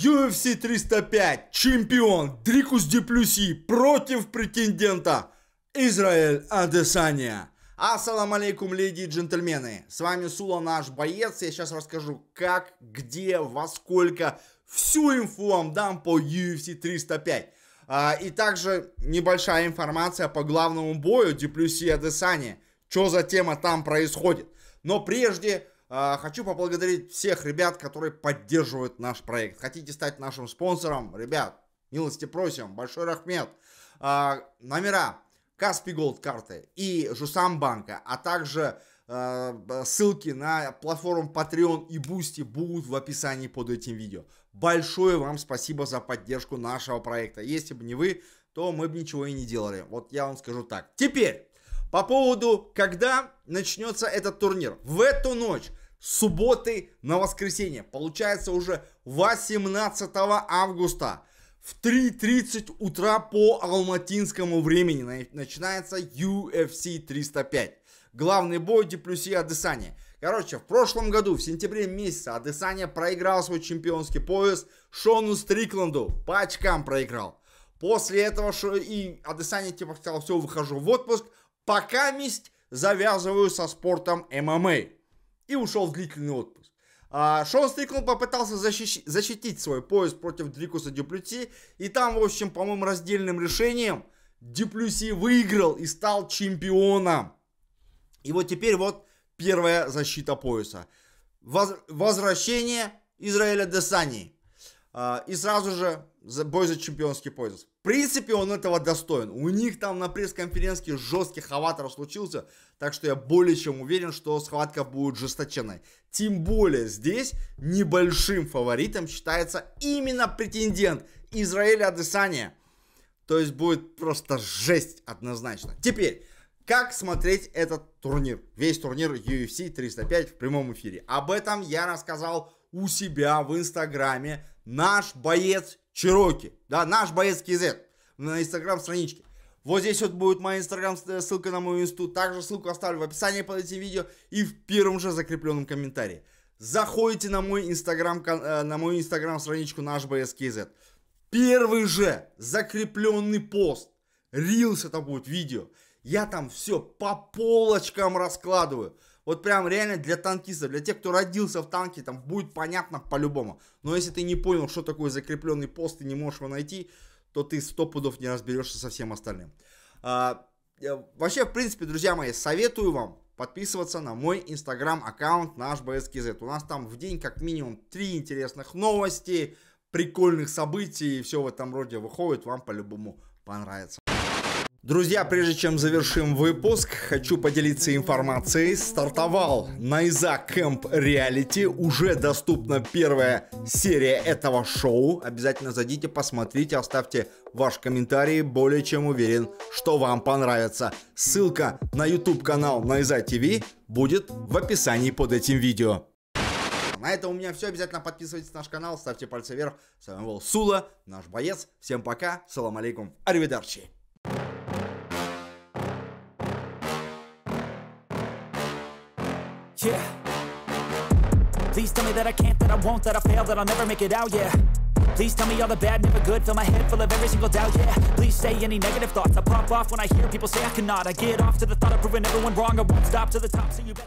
UFC 305, чемпион Дрикус Диплюси против претендента Израиль Адесания. Ассалам алейкум, леди и джентльмены. С вами Сула, наш боец. Я сейчас расскажу, как, где, во сколько. Всю инфу вам дам по UFC 305. А, и также небольшая информация по главному бою Диплюси Адесания. Что за тема там происходит. Но прежде а, хочу поблагодарить всех ребят, которые поддерживают наш проект. Хотите стать нашим спонсором? Ребят, милости просим. Большой рахмет. А, номера Каспи Голд карты и Жусам банка, а также а, ссылки на платформу Patreon и Boosty будут в описании под этим видео. Большое вам спасибо за поддержку нашего проекта. Если бы не вы, то мы бы ничего и не делали. Вот я вам скажу так. Теперь по поводу, когда начнется этот турнир. В эту ночь субботы на воскресенье. Получается уже 18 августа в 3.30 утра по алматинскому времени начинается UFC 305. Главный бой Диплюси Адесани. Короче, в прошлом году, в сентябре месяце, Адесаня проиграл свой чемпионский пояс Шону Стрикланду. По очкам проиграл. После этого Шо... и Адесаня типа сказал, все, выхожу в отпуск. Пока месть завязываю со спортом ММА и ушел в длительный отпуск. А, Шон Стрикланд попытался защищ- защитить свой пояс против Дрикуса Дюплюти, и там, в общем, по-моему, раздельным решением Дюплюси выиграл и стал чемпионом. И вот теперь вот первая защита пояса. Воз- возвращение Израиля Десани. А, и сразу же бой за чемпионский пояс принципе, он этого достоин. У них там на пресс-конференции жесткий хаватор случился, так что я более чем уверен, что схватка будет жесточенной. Тем более здесь небольшим фаворитом считается именно претендент Израиля Адесания. То есть будет просто жесть однозначно. Теперь, как смотреть этот турнир? Весь турнир UFC 305 в прямом эфире. Об этом я рассказал у себя в инстаграме. Наш боец Чироки, да, наш боец КЗ на инстаграм-страничке. Вот здесь вот будет моя инстаграм, э, ссылка на мою инсту. Также ссылку оставлю в описании под этим видео и в первом же закрепленном комментарии. Заходите на мой инстаграм, э, на мою инстаграм страничку наш BSKZ. Первый же закрепленный пост. Рилс это будет видео. Я там все по полочкам раскладываю. Вот прям реально для танкистов, для тех, кто родился в танке, там будет понятно по-любому. Но если ты не понял, что такое закрепленный пост и не можешь его найти, то ты сто пудов не разберешься со всем остальным. А, вообще, в принципе, друзья мои, советую вам подписываться на мой инстаграм-аккаунт наш BSKZ. У нас там в день как минимум три интересных новости, прикольных событий и все в этом роде выходит, вам по-любому понравится. Друзья, прежде чем завершим выпуск, хочу поделиться информацией. Стартовал Найза Кэмп Реалити. Уже доступна первая серия этого шоу. Обязательно зайдите, посмотрите, оставьте ваш комментарий. Более чем уверен, что вам понравится. Ссылка на YouTube канал Найза ТВ будет в описании под этим видео. На этом у меня все. Обязательно подписывайтесь на наш канал, ставьте пальцы вверх. С вами был Сула, наш боец. Всем пока. Салам алейкум. Аривидарчи. yeah Please tell me that I can't, that I won't, that I fail, that I'll never make it out, yeah Please tell me all the bad, never good Fill my head full of every single doubt, yeah Please say any negative thoughts I pop off when I hear people say I cannot I get off to the thought of proving everyone wrong I won't stop to the top, so you better